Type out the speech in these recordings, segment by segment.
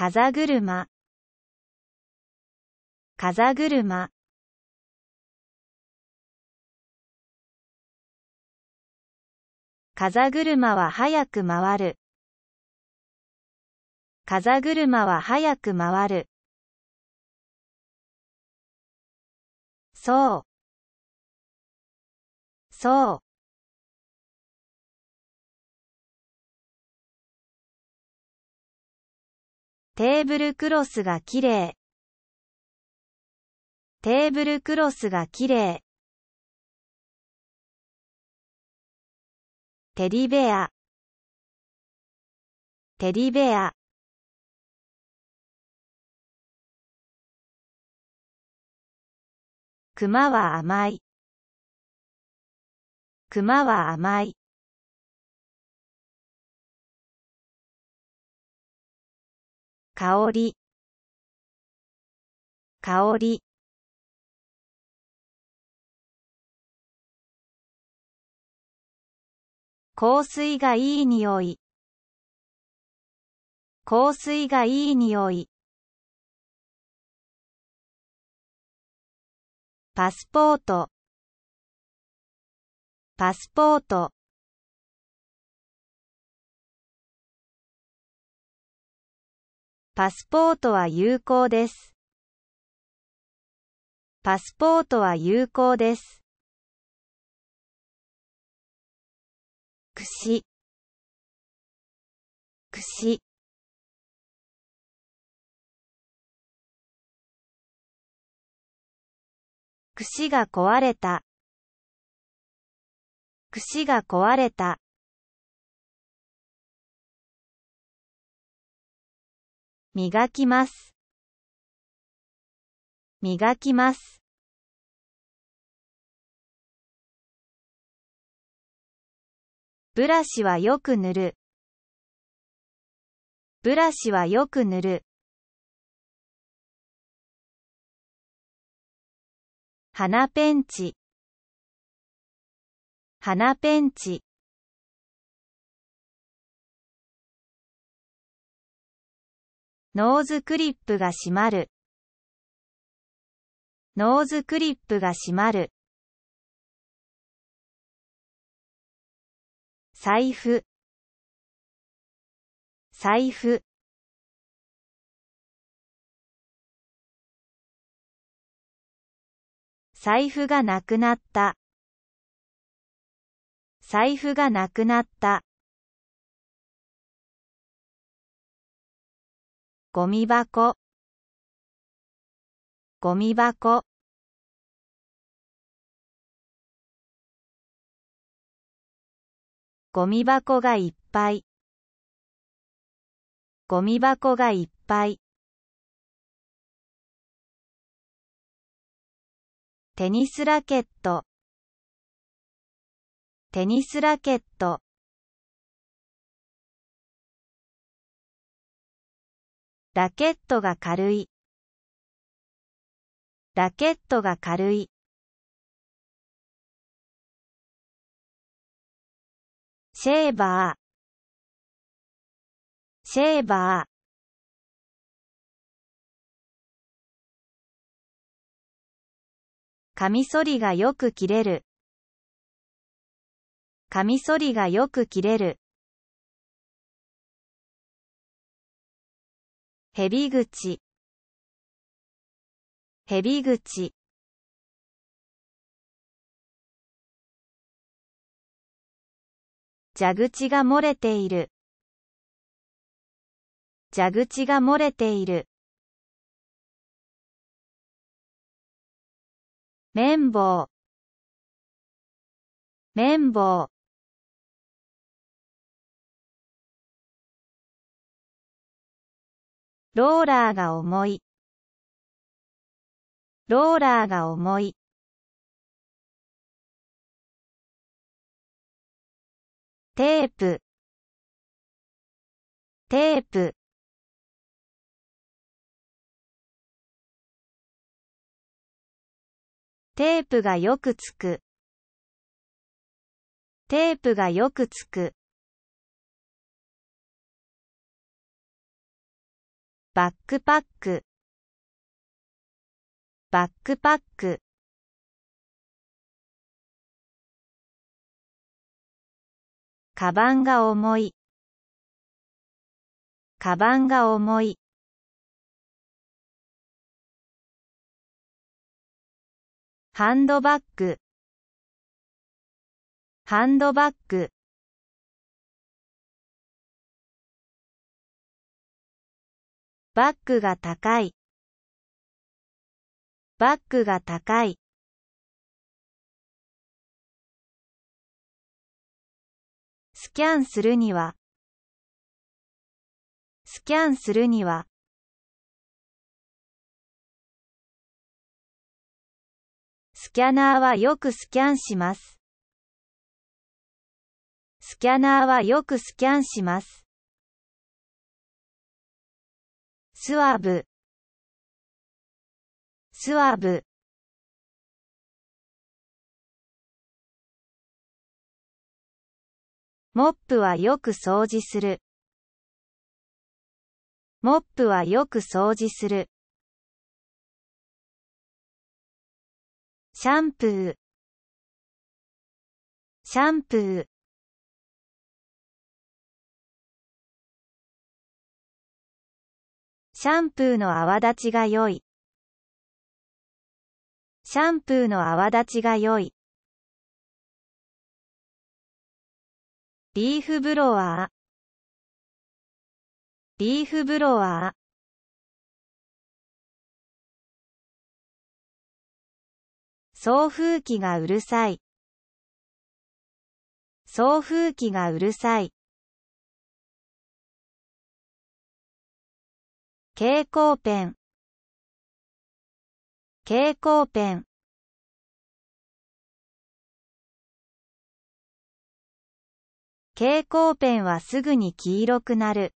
風車風車風車は早く回る風車は早く回るそうそうテーブルクロスがきれい。テーブルクロスがきれい。テディベア。テディベア。熊は甘い。熊は甘い。香り香り香水がいい匂い香水がいい匂いパスポートパスポートパスポートは有効です。パスポートは有効です。くし、くし。くが壊れた。串が壊れた。磨きます。磨きます。ブラシはよく塗る。ブラシはよく塗る。鼻ペンチ鼻ペンチノーズクリップが閉まる。ノーズクリップが閉まる。財布財布財布がなくなった財布がなくなったゴミ箱ゴミ箱ゴミ箱がいっぱいゴミ箱がいっぱいテニスラケットテニスラケットラケットが軽い。ラケットが軽い。セーバー、セーバー。カミソリがよく切れる。カミソリがよく切れる。蛇口蛇口蛇口が漏れている蛇口が漏れている綿棒綿棒ローラーが重い。ローラーが重い。テープ、テープ。テープがよくつく。テープがよくつく。バックパックバックパックカバンが重いカバンが重いハンドバッグハンドバッグバッグが高い。バッグが高い。スキャンするには、スキャンするには、スキャナーはよくスキャンします。スキャナーはよくスキャンします。スワブスワブモップはよく掃除する。モップはよく掃除する。シャンプーシャンプーシャンプーの泡立ちが良い。シャンプーの泡立ちが良い。リーフブロワー。リーフブロワー。送風機がうるさい。送風機がうるさい。蛍光ペン蛍光ペン蛍光ペンはすぐに黄色くなる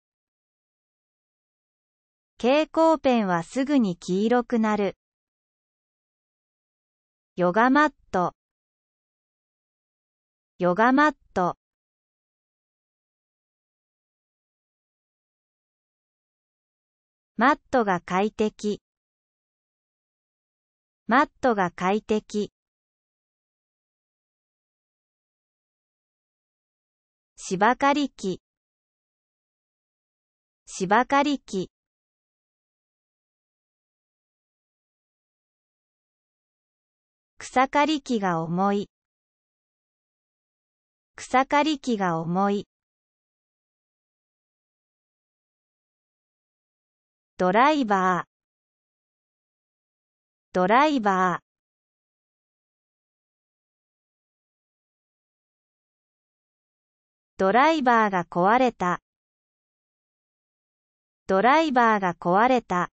蛍光ペンはすぐに黄色くなるヨガマットヨガマットマットが快適マットが快適芝刈り機芝刈り機草刈り機が重い草刈り機が重いドライバードライバードライバーが壊れたドライバーが壊れた